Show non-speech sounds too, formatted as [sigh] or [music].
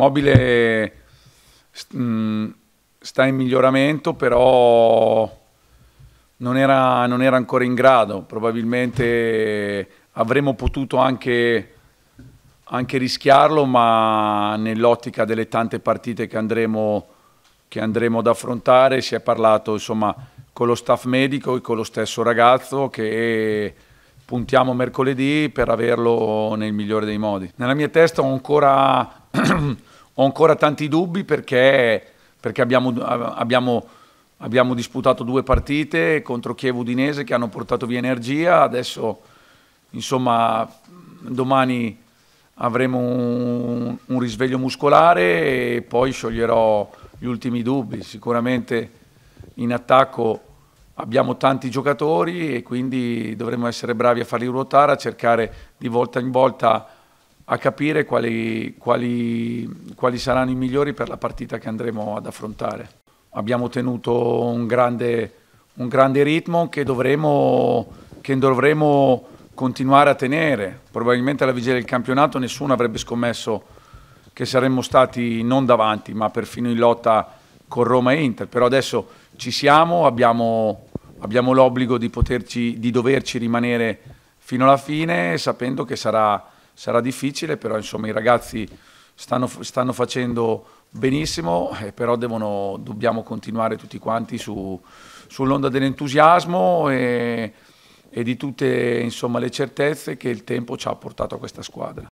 Mobile mm, sta in miglioramento, però non era, non era ancora in grado, probabilmente avremmo potuto anche anche rischiarlo, ma nell'ottica delle tante partite che andremo, che andremo, ad affrontare si è parlato insomma, con lo staff medico e con lo stesso ragazzo che puntiamo mercoledì per averlo nel migliore dei modi. Nella mia testa ho ancora [clears throat] ho ancora tanti dubbi perché, perché abbiamo, abbiamo, abbiamo, disputato due partite contro Chievo Udinese che hanno portato via energia, adesso insomma domani avremo un, un risveglio muscolare e poi scioglierò gli ultimi dubbi, sicuramente in attacco abbiamo tanti giocatori e quindi dovremo essere bravi a farli ruotare, a cercare di volta in volta a capire quali, quali, quali saranno i migliori per la partita che andremo ad affrontare. Abbiamo tenuto un grande, un grande ritmo che dovremo, che dovremo continuare a tenere. Probabilmente alla vigilia del campionato nessuno avrebbe scommesso che saremmo stati non davanti ma perfino in lotta con Roma e Inter, però adesso ci siamo, abbiamo, abbiamo l'obbligo di, di doverci rimanere fino alla fine sapendo che sarà sarà difficile, però insomma i ragazzi stanno, stanno facendo benissimo, eh, però devono, dobbiamo continuare tutti quanti su, sull'onda dell'entusiasmo e, e di tutte insomma, le certezze che il tempo ci ha portato a questa squadra.